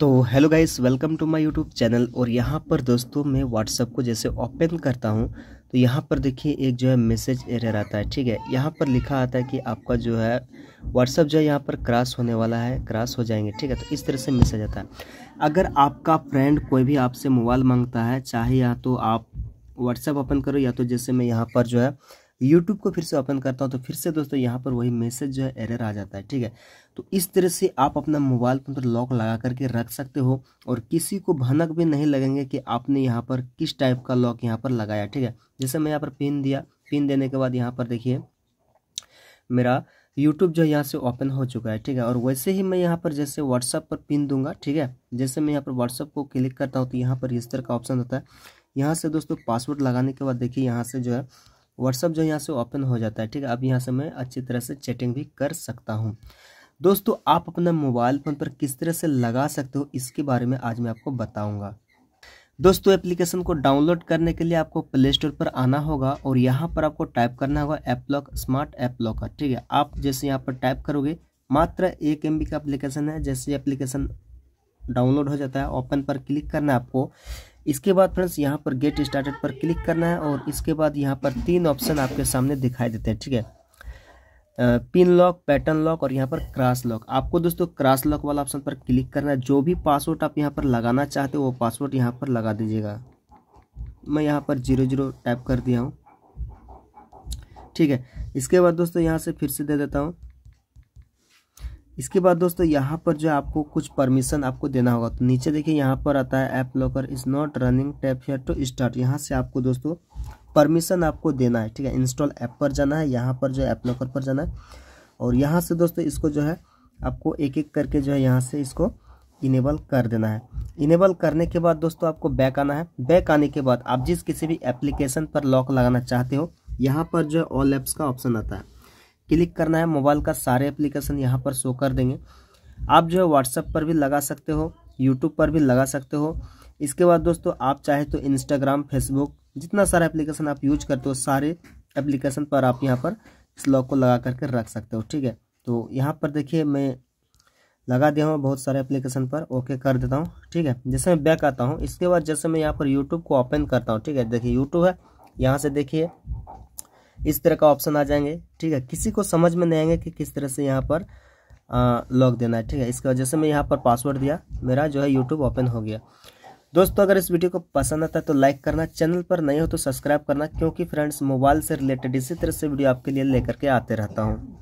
तो hello guys welcome to my YouTube channel और यहाँ पर दोस्तों मैं व्हाट्सअप को जैसे ओपन करता हूँ तो यहाँ पर देखिए एक जो है मैसेज एरर आता है ठीक है यहाँ पर लिखा आता है कि आपका जो है व्हाट्सअप जो है यहाँ पर क्रॉस होने वाला है क्रॉस हो जाएंगे ठीक है तो इस तरह से मैसेज आता है अगर आपका फ्रेंड कोई भी आपसे मोबाइल मांगता है चाहे या तो आप व्हाट्सअप ओपन करो या तो जैसे मैं यहाँ पर जो है यूट्यूब को फिर से ओपन करता हूँ तो फिर से दोस्तों यहाँ पर वही मैसेज जो है एरर आ जाता है ठीक है तो इस तरह से आप अपना मोबाइल पर लॉक लगा करके रख सकते हो और किसी को भनक भी नहीं लगेंगे कि आपने यहाँ पर किस टाइप का लॉक यहाँ पर लगाया ठीक है जैसे मैं यहाँ पर पिन दिया पिन देने के बाद यहाँ पर देखिए मेरा यूट्यूब जो है यहाँ से ओपन हो चुका है ठीक है और वैसे ही मैं यहाँ पर जैसे व्हाट्सअप पर पिन दूंगा ठीक है जैसे मैं यहाँ पर व्हाट्सअप को क्लिक करता हूँ तो यहाँ पर रजिस्टर का ऑप्शन होता है यहाँ से दोस्तों पासवर्ड लगाने के बाद देखिए यहाँ से जो है व्हाट्सअप जो यहाँ से ओपन हो जाता है ठीक है अब यहाँ से मैं अच्छी तरह से चैटिंग भी कर सकता हूँ दोस्तों आप अपना मोबाइल फ़ोन पर किस तरह से लगा सकते हो इसके बारे में आज मैं आपको बताऊँगा दोस्तों एप्लीकेशन को डाउनलोड करने के लिए आपको प्ले स्टोर पर आना होगा और यहाँ पर आपको टाइप करना होगा app lock smart app locker ठीक है आप जैसे यहाँ पर टाइप करोगे मात्र एक एम का एप्लीकेशन है जैसे एप्लीकेशन डाउनलोड हो जाता है ओपन पर क्लिक करना है आपको इसके बाद फ्रेंड्स यहाँ पर गेट स्टार्टेड पर क्लिक करना है और इसके बाद यहाँ पर तीन ऑप्शन आपके सामने दिखाई देते हैं ठीक है पिन लॉक पैटर्न लॉक और यहाँ पर क्रॉस लॉक आपको दोस्तों क्रॉस लॉक वाला ऑप्शन पर क्लिक करना है जो भी पासवर्ड आप यहाँ पर लगाना चाहते हो वो पासवर्ड यहाँ पर लगा दीजिएगा मैं यहाँ पर जीरो जीरो टाइप कर दिया हूँ ठीक है इसके बाद दोस्तों यहाँ से फिर से दे देता हूँ इसके बाद दोस्तों यहाँ पर जो आपको कुछ परमिशन आपको देना होगा तो नीचे देखिए यहाँ पर आता है app locker is not running tap here to start यहाँ से आपको दोस्तों परमिशन आपको देना है ठीक है इंस्टॉल ऐप पर जाना है यहाँ पर जो ऐप लॉकर पर जाना है और यहाँ से दोस्तों इसको जो है आपको एक एक करके जो है यहाँ से इसको इनेबल कर देना है इनेबल करने के बाद दोस्तों आपको बैक आना है बैक आने के बाद आप जिस किसी भी एप्लीकेशन पर लॉक लगाना चाहते हो यहाँ पर जो है ऑल ऐप्स का ऑप्शन आता है क्लिक करना है मोबाइल का सारे एप्लीकेशन यहाँ पर शो कर देंगे आप जो है व्हाट्सएप पर भी लगा सकते हो यूट्यूब पर भी लगा सकते हो इसके बाद दोस्तों आप चाहे तो इंस्टाग्राम फेसबुक जितना सारा एप्लीकेशन आप यूज करते हो सारे एप्लीकेशन पर आप यहाँ पर इस लॉक को लगा करके रख सकते हो ठीक है तो यहाँ पर देखिए मैं लगा दिया हूँ बहुत सारे एप्लीकेशन पर ओके कर देता हूँ ठीक है जैसे मैं बैक आता हूँ इसके बाद जैसे मैं यहाँ पर यूट्यूब को ओपन करता हूँ ठीक है देखिए यूट्यूब है यहाँ से देखिए इस तरह का ऑप्शन आ जाएंगे ठीक है किसी को समझ में नहीं आएंगे कि किस तरह से यहाँ पर लॉक देना है ठीक है इसकी वजह से मैं यहाँ पर पासवर्ड दिया मेरा जो है यूट्यूब ओपन हो गया दोस्तों अगर इस वीडियो को पसंद आता है तो लाइक करना चैनल पर नए हो तो सब्सक्राइब करना क्योंकि फ्रेंड्स मोबाइल से रिलेटेड इसी तरह से वीडियो आपके लिए लेकर के आते रहता हूँ